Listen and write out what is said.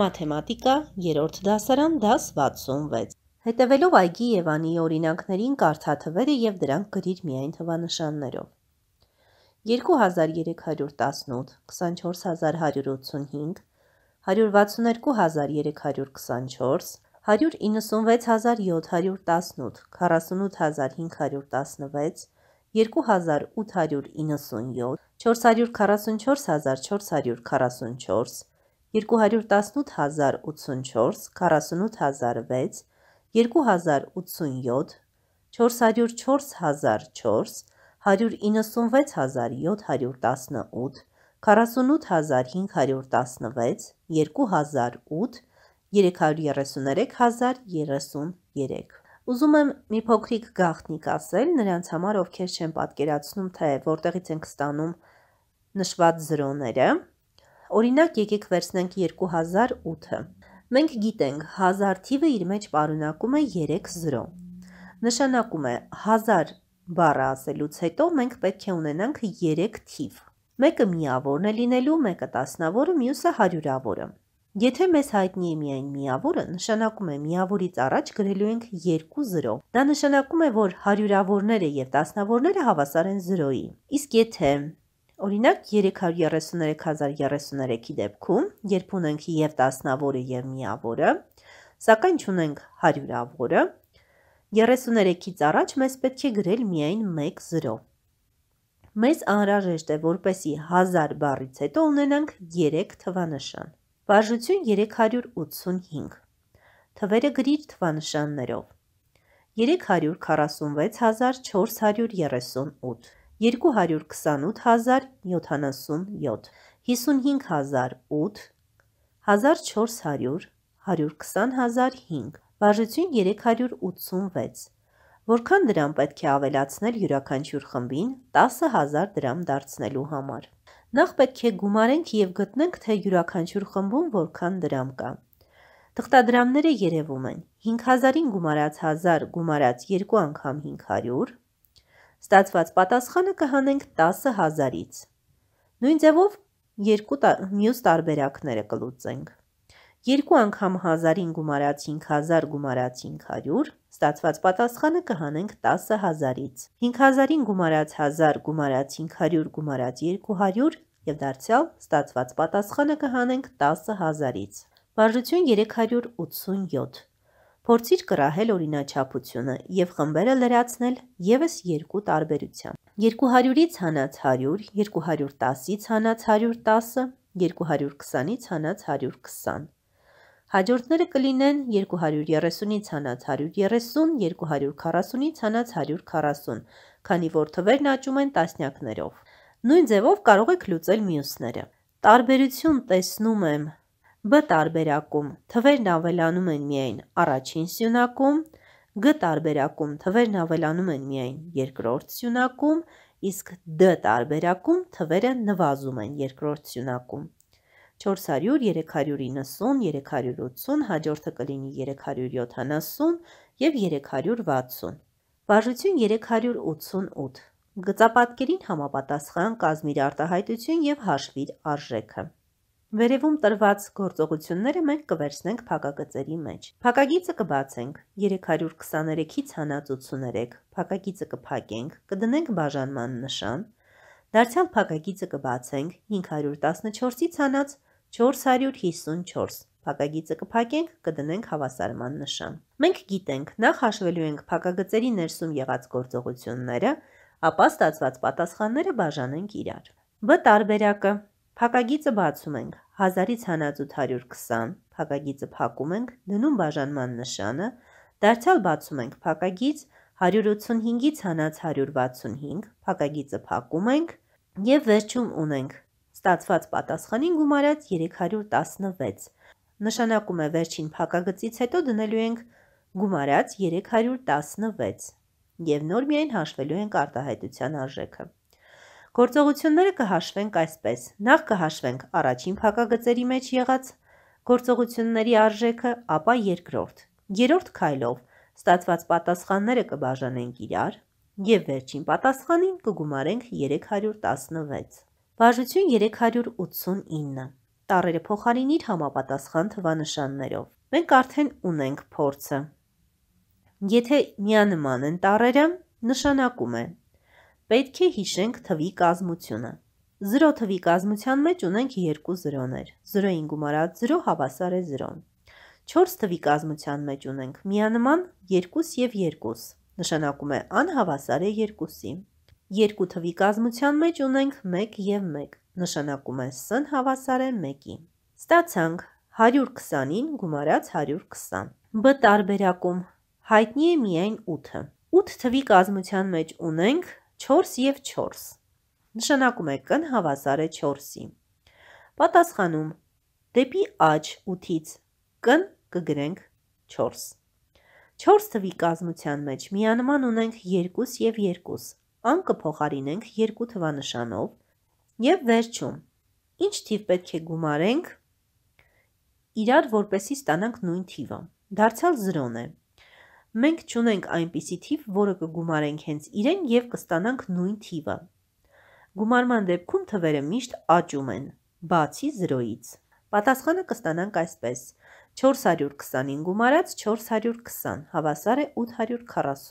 մաթեմատիկա, երորդ դասարան, դաս 66։ Հետևելով այգի և անի օրինակներին կարթաթվերը և դրանք գրիր միայն թվանշաններով։ 2318, 24185, 162324, 196718, 48516, 2897, 444444, 218,084, 48,006, 2,087, 404,004, 196,718, 48,516, 2008, 333,033 Ուզում եմ մի փոքրիկ գաղտնիք ասել նրանց համար, ովքեր չեն պատկերացնում, թե որտեղից ենք ստանում նշված զրոները, Օրինակ եկեք վերցնենք 2008-ը։ Մենք գիտենք 1000 թիվը իր մեջ պարունակում է 3 զրո։ Նշանակում է 1000 բառը ասելուց հետո մենք պետք է ունենանք 3 թիվ։ Մեկը միավորն է լինելու, մեկը տասնավորը, մյուսը հարյուրավորը։ Եթե մեզ հայտնի է միայն միավորը, նշանակում է միավորից առաջ գրելու ենք 2 զրո։ Դա նշանակում է, որ հարյուրավորները եւ տասնավորները հավասար են զրոյի։ Իսկ եթե Օրինակ 333033-ի դեպքում, երբ ունենք եւ տասնավորը եւ միավորը, սակայն չունենք հարյուրավորը, 33-ից առաջ մեզ պետք է գրել միայն 1 0։ Մեզ անհրաժեշտ է, որպեսի 1000 բառից հետո ունենանք 3 թվանշան։ Վարժություն 385։ Թվերը գրիր թվանշաններով։ 346438 228077 55008 1400 120005 Բաժություն 386 Որքան դրամ պետք է ավելացնել յուրաքանչյուր խմբին 10000 դրամ դարձնելու համար։ Նախ պետք է գումարենք եւ գտնենք, թե յուրաքանչյուր խմբում որքան դրամ կա։ Տղտադրամները երևում են 5000-ին գումարած 1000 գումարած 2 անգամ 500 Ստացված պատասխանը կհանենք 10 հազարից։ Նույն ձևով երկու տա, մյուս տարբերակները կլուծենք։ Երկու անգամ հազարին գումարացինք հազար գումարացինք հարյուր, ստացված պատասխանը կհանենք տասը հազարից։ Հինք հազարին գումարած հազար գումարացինք հարյուր գումարած երկու հարյուր և դարձյալ ստացված պատասխանը կհանենք տասը հազարից։ Վարժություն 387 Փորձիր կրահել օրինաչափությունը եւ խմբերը լրացնել եւս երկու տարբերությամբ։ 200-ից հանած 100, 210-ից հանած 110, 220-ից հանած 120։ Հաջորդները կլինեն 230-ից հանած 130, 240-ից հանած 140, քանի որ թվերն աճում են տասնյակներով։ Նույն ձևով կարող եք լուծել մյուսները։ Տարբերություն տեսնում եմ Բ տարբերակում թվերն ավելանում են միայն առաջին սյունակում, Գ տարբերակում թվերն ավելանում են միայն երկրորդ սյունակում, իսկ Դ տարբերակում թվերը նվազում են երկրորդ սյունակում։ 400, 390, 380, հաջորդը կլինի 370 և 360։ Բաժություն 388։ Գծապատկերին համապատասխան կազմիր արտահայտություն և հաշվիր արժեքը։ Վերևում տրված գործողությունները մենք կվերցնենք փակագծերի մեջ։ Փակագիծը կբացենք 323-ից հանած 83, փակագիծը կփակենք, կդնենք բաժանման նշան, դարձյալ փակագիծը կբացենք 514-ից հանած 454, փակագիծը կփակենք, կդնենք հավասարման նշան։ Մենք գիտենք, նախ հաշվելու ենք փակագծերի ներսում եղած գործողությունները, ապա ստացված պատասխանները բաժանենք իրար։ Բ տարբերակը Փակագիծը բացում ենք 1000-ից հանած 820, փակագիծը փակում ենք, դնում բաժանման նշանը, դարձյալ բացում ենք փակագիծ 185-ից հանած 165, փակագիծը փակում ենք եւ վերջում ունենք ստացված պատասխանին գումարած 316։ Նշանակում է վերջին փակագծից հետո դնելու ենք գումարած 316 եւ նոր միայն հաշվելու ենք արտահայտության արժեքը։ Գործողությունները կհաշվենք այսպես. նախ կհաշվենք առաջին փակագծերի մեջ եղած գործողությունների արժեքը, ապա երկրորդ։ Երորդ քայլով ստացված պատասխանները կբաժանենք իրար եւ վերջին պատասխանին կգումարենք 316։ Բաժություն 389։ Տառերը փոխարինիր համապատասխան թվանշաններով։ Մենք արդեն ունենք փորձը։ Եթե միանման են տառերը, նշանակում է պետք է հիշենք թվի կազմությունը։ 0 թվի կազմության մեջ ունենք երկու զրոներ։ 0-ին գումարած 0 հավասար է 0-ն։ 4 թվի կազմության մեջ ունենք միանման 2 եւ 2, նշանակում է անհավասար է 2-ի։ 2 թվի կազմության մեջ ունենք 1 եւ 1, նշանակում է s-ն հավասար է 1-ի։ Ստացանք 120-ին գումարած 120։ Բ տարբերակում հայտնի է միայն 8-ը։ 8 թվի կազմության մեջ ունենք 4 և 4 նշանակում է կն հավասար է 4-ի։ Պատասխանում դեպի աջ 8-ից կն կգրենք 4։ 4 թվի կազմության մեջ միանման ունենք 2 և 2, ան կփոխարինենք 2 թվանշանով և վերջում, ինչ թիվ պետք է գումարենք իրար, որպեսի ստանանք նույն թիվը, դարձյալ զրոն է, մենք չունենք այնպիսի թիվ, որը կգումարենք հենց իրեն եւ կստանանք նույն թիվը։ Գումարման դեպքում թվերը միշտ աճում են, բացի 0-ից։ Պատասխանը կստանանք այսպես. 425 գումարած 420 հավասար է 840